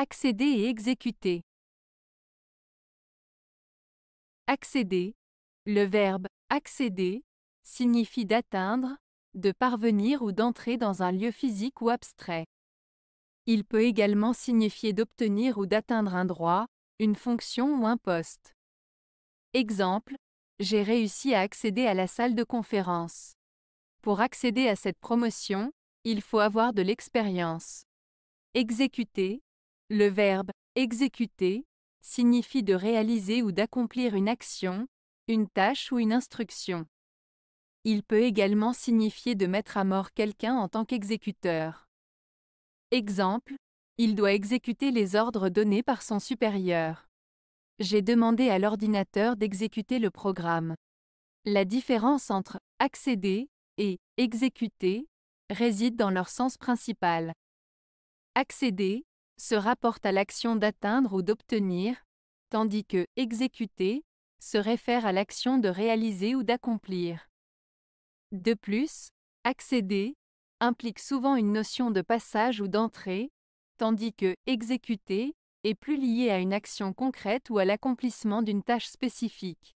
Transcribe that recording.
Accéder et exécuter. Accéder. Le verbe accéder signifie d'atteindre, de parvenir ou d'entrer dans un lieu physique ou abstrait. Il peut également signifier d'obtenir ou d'atteindre un droit, une fonction ou un poste. Exemple, j'ai réussi à accéder à la salle de conférence. Pour accéder à cette promotion, il faut avoir de l'expérience. Exécuter le verbe exécuter signifie de réaliser ou d'accomplir une action, une tâche ou une instruction. Il peut également signifier de mettre à mort quelqu'un en tant qu'exécuteur. Exemple, il doit exécuter les ordres donnés par son supérieur. J'ai demandé à l'ordinateur d'exécuter le programme. La différence entre accéder et exécuter réside dans leur sens principal. Accéder se rapporte à l'action d'atteindre ou d'obtenir, tandis que exécuter se réfère à l'action de réaliser ou d'accomplir. De plus, accéder implique souvent une notion de passage ou d'entrée, tandis que exécuter est plus lié à une action concrète ou à l'accomplissement d'une tâche spécifique.